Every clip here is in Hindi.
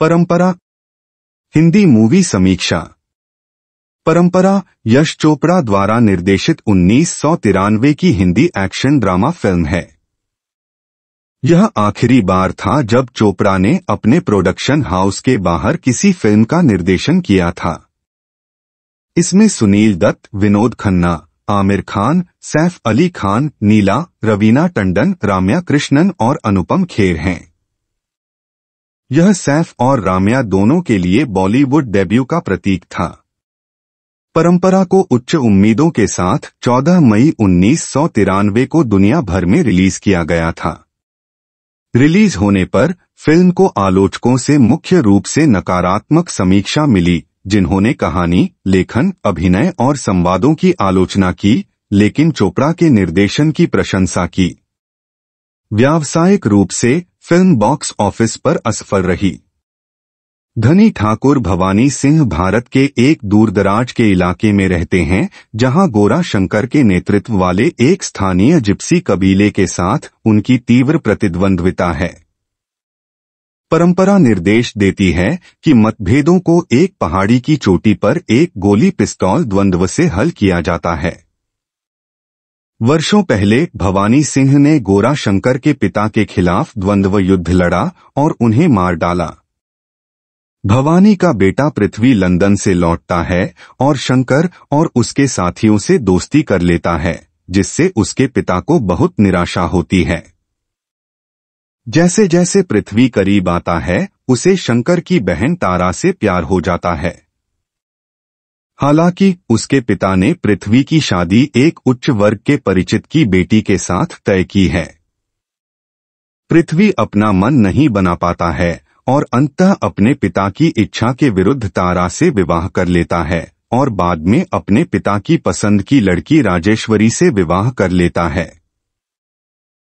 परंपरा हिंदी मूवी समीक्षा परंपरा यश चोपड़ा द्वारा निर्देशित उन्नीस की हिंदी एक्शन ड्रामा फिल्म है यह आखिरी बार था जब चोपड़ा ने अपने प्रोडक्शन हाउस के बाहर किसी फिल्म का निर्देशन किया था इसमें सुनील दत्त विनोद खन्ना आमिर खान सैफ अली खान नीला रवीना टंडन राम्या कृष्णन और अनुपम खेर हैं यह सैफ और राम्या दोनों के लिए बॉलीवुड डेब्यू का प्रतीक था परंपरा को उच्च उम्मीदों के साथ 14 मई उन्नीस को दुनिया भर में रिलीज किया गया था रिलीज होने पर फिल्म को आलोचकों से मुख्य रूप से नकारात्मक समीक्षा मिली जिन्होंने कहानी लेखन अभिनय और संवादों की आलोचना की लेकिन चोपड़ा के निर्देशन की प्रशंसा की व्यावसायिक रूप से फिल्म बॉक्स ऑफिस पर असफल रही धनी ठाकुर भवानी सिंह भारत के एक दूरदराज के इलाके में रहते हैं जहां गोरा शंकर के नेतृत्व वाले एक स्थानीय जिप्सी कबीले के साथ उनकी तीव्र प्रतिद्वंद्विता है परंपरा निर्देश देती है कि मतभेदों को एक पहाड़ी की चोटी पर एक गोली पिस्तौल द्वंद्व से हल किया जाता है वर्षों पहले भवानी सिंह ने गोरा शंकर के पिता के खिलाफ द्वंद्व युद्ध लड़ा और उन्हें मार डाला भवानी का बेटा पृथ्वी लंदन से लौटता है और शंकर और उसके साथियों से दोस्ती कर लेता है जिससे उसके पिता को बहुत निराशा होती है जैसे जैसे पृथ्वी करीब आता है उसे शंकर की बहन तारा से प्यार हो जाता है हालांकि उसके पिता ने पृथ्वी की शादी एक उच्च वर्ग के परिचित की बेटी के साथ तय की है पृथ्वी अपना मन नहीं बना पाता है और अंततः अपने पिता की इच्छा के विरुद्ध तारा से विवाह कर लेता है और बाद में अपने पिता की पसंद की लड़की राजेश्वरी से विवाह कर लेता है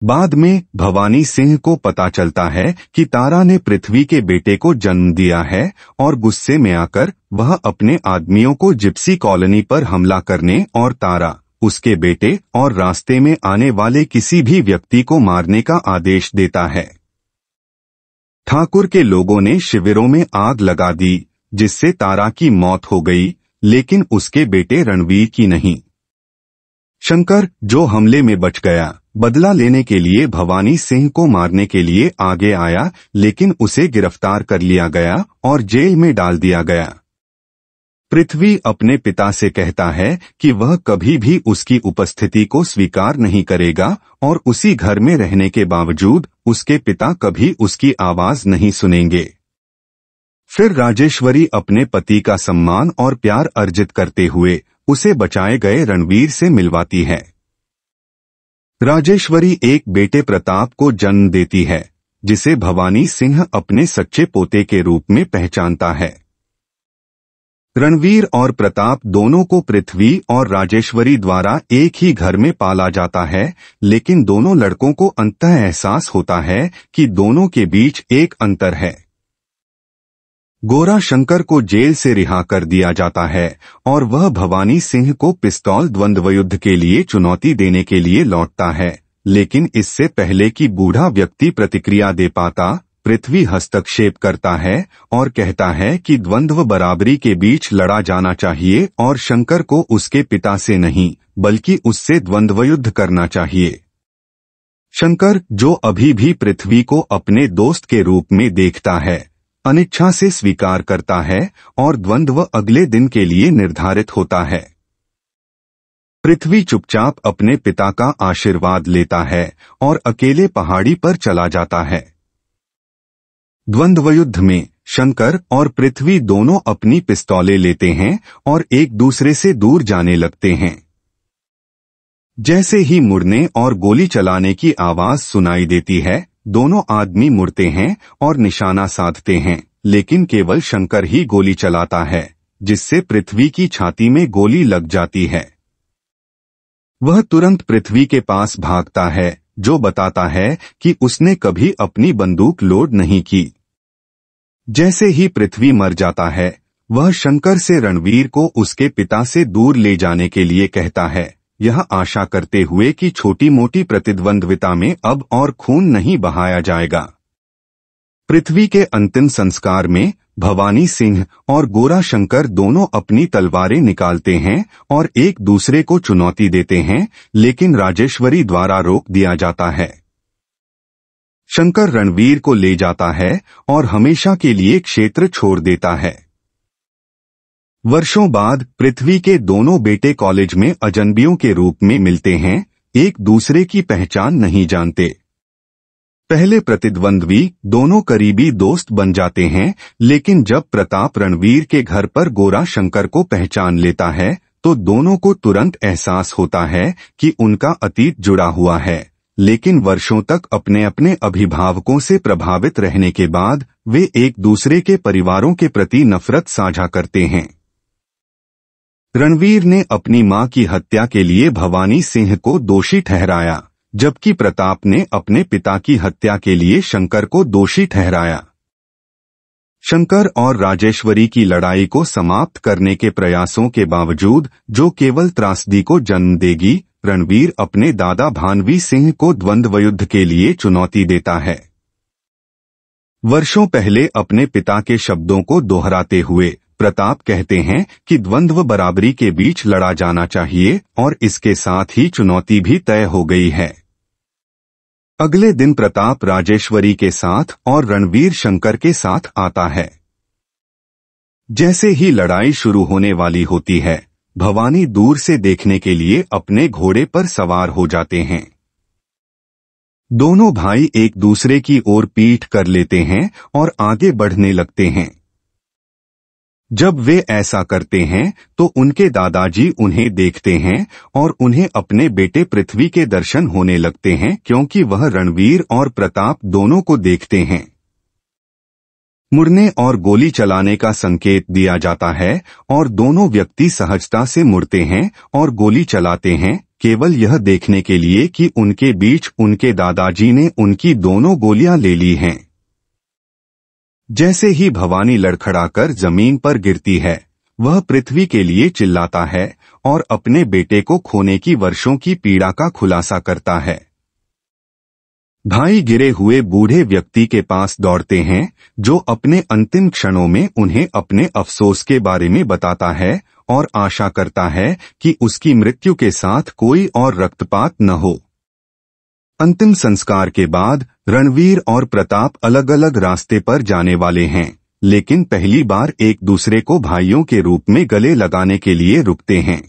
बाद में भवानी सिंह को पता चलता है कि तारा ने पृथ्वी के बेटे को जन्म दिया है और गुस्से में आकर वह अपने आदमियों को जिप्सी कॉलोनी पर हमला करने और तारा उसके बेटे और रास्ते में आने वाले किसी भी व्यक्ति को मारने का आदेश देता है ठाकुर के लोगों ने शिविरों में आग लगा दी जिससे तारा की मौत हो गई लेकिन उसके बेटे रणवीर की नहीं शंकर जो हमले में बच गया बदला लेने के लिए भवानी सिंह को मारने के लिए आगे आया लेकिन उसे गिरफ्तार कर लिया गया और जेल में डाल दिया गया पृथ्वी अपने पिता से कहता है कि वह कभी भी उसकी उपस्थिति को स्वीकार नहीं करेगा और उसी घर में रहने के बावजूद उसके पिता कभी उसकी आवाज नहीं सुनेंगे फिर राजेश्वरी अपने पति का सम्मान और प्यार अर्जित करते हुए उसे बचाए गए रणवीर से मिलवाती है राजेश्वरी एक बेटे प्रताप को जन्म देती है जिसे भवानी सिंह अपने सच्चे पोते के रूप में पहचानता है रणवीर और प्रताप दोनों को पृथ्वी और राजेश्वरी द्वारा एक ही घर में पाला जाता है लेकिन दोनों लड़कों को अंत एहसास होता है कि दोनों के बीच एक अंतर है गोरा शंकर को जेल से रिहा कर दिया जाता है और वह भवानी सिंह को पिस्तौल द्वंद्व युद्ध के लिए चुनौती देने के लिए लौटता है लेकिन इससे पहले कि बूढ़ा व्यक्ति प्रतिक्रिया दे पाता पृथ्वी हस्तक्षेप करता है और कहता है कि द्वंद्व बराबरी के बीच लड़ा जाना चाहिए और शंकर को उसके पिता से नहीं बल्कि उससे द्वंद्वयुद्ध करना चाहिए शंकर जो अभी भी पृथ्वी को अपने दोस्त के रूप में देखता है अनिच्छा से स्वीकार करता है और द्वंद्व अगले दिन के लिए निर्धारित होता है पृथ्वी चुपचाप अपने पिता का आशीर्वाद लेता है और अकेले पहाड़ी पर चला जाता है द्वंद्व युद्ध में शंकर और पृथ्वी दोनों अपनी पिस्तौलें लेते हैं और एक दूसरे से दूर जाने लगते हैं जैसे ही मुड़ने और गोली चलाने की आवाज सुनाई देती है दोनों आदमी मुड़ते हैं और निशाना साधते हैं लेकिन केवल शंकर ही गोली चलाता है जिससे पृथ्वी की छाती में गोली लग जाती है वह तुरंत पृथ्वी के पास भागता है जो बताता है कि उसने कभी अपनी बंदूक लोड नहीं की जैसे ही पृथ्वी मर जाता है वह शंकर से रणवीर को उसके पिता से दूर ले जाने के लिए कहता है यह आशा करते हुए कि छोटी मोटी प्रतिद्वंद्विता में अब और खून नहीं बहाया जाएगा पृथ्वी के अंतिम संस्कार में भवानी सिंह और गोरा शंकर दोनों अपनी तलवारें निकालते हैं और एक दूसरे को चुनौती देते हैं लेकिन राजेश्वरी द्वारा रोक दिया जाता है शंकर रणवीर को ले जाता है और हमेशा के लिए क्षेत्र छोड़ देता है वर्षों बाद पृथ्वी के दोनों बेटे कॉलेज में अजनबियों के रूप में मिलते हैं एक दूसरे की पहचान नहीं जानते पहले प्रतिद्वंद्वी दोनों करीबी दोस्त बन जाते हैं लेकिन जब प्रताप रणवीर के घर पर गोरा शंकर को पहचान लेता है तो दोनों को तुरंत एहसास होता है कि उनका अतीत जुड़ा हुआ है लेकिन वर्षों तक अपने अपने अभिभावकों से प्रभावित रहने के बाद वे एक दूसरे के परिवारों के प्रति नफरत साझा करते हैं रणवीर ने अपनी मां की हत्या के लिए भवानी सिंह को दोषी ठहराया जबकि प्रताप ने अपने पिता की हत्या के लिए शंकर को दोषी ठहराया शंकर और राजेश्वरी की लड़ाई को समाप्त करने के प्रयासों के बावजूद जो केवल त्रासदी को जन्म देगी रणवीर अपने दादा भानवी सिंह को द्वंद्व युद्ध के लिए चुनौती देता है वर्षों पहले अपने पिता के शब्दों को दोहराते हुए प्रताप कहते हैं कि द्वंद्व बराबरी के बीच लड़ा जाना चाहिए और इसके साथ ही चुनौती भी तय हो गई है अगले दिन प्रताप राजेश्वरी के साथ और रणवीर शंकर के साथ आता है जैसे ही लड़ाई शुरू होने वाली होती है भवानी दूर से देखने के लिए अपने घोड़े पर सवार हो जाते हैं दोनों भाई एक दूसरे की ओर पीठ कर लेते हैं और आगे बढ़ने लगते हैं जब वे ऐसा करते हैं तो उनके दादाजी उन्हें देखते हैं और उन्हें अपने बेटे पृथ्वी के दर्शन होने लगते हैं क्योंकि वह रणवीर और प्रताप दोनों को देखते हैं मुड़ने और गोली चलाने का संकेत दिया जाता है और दोनों व्यक्ति सहजता से मुड़ते हैं और गोली चलाते हैं केवल यह देखने के लिए कि उनके बीच उनके दादाजी ने उनकी दोनों गोलियां ले ली हैं जैसे ही भवानी लड़खड़ाकर जमीन पर गिरती है वह पृथ्वी के लिए चिल्लाता है और अपने बेटे को खोने की वर्षों की पीड़ा का खुलासा करता है भाई गिरे हुए बूढ़े व्यक्ति के पास दौड़ते हैं जो अपने अंतिम क्षणों में उन्हें अपने अफसोस के बारे में बताता है और आशा करता है कि उसकी मृत्यु के साथ कोई और रक्तपात न हो अंतिम संस्कार के बाद रणवीर और प्रताप अलग अलग रास्ते पर जाने वाले हैं लेकिन पहली बार एक दूसरे को भाइयों के रूप में गले लगाने के लिए रुकते हैं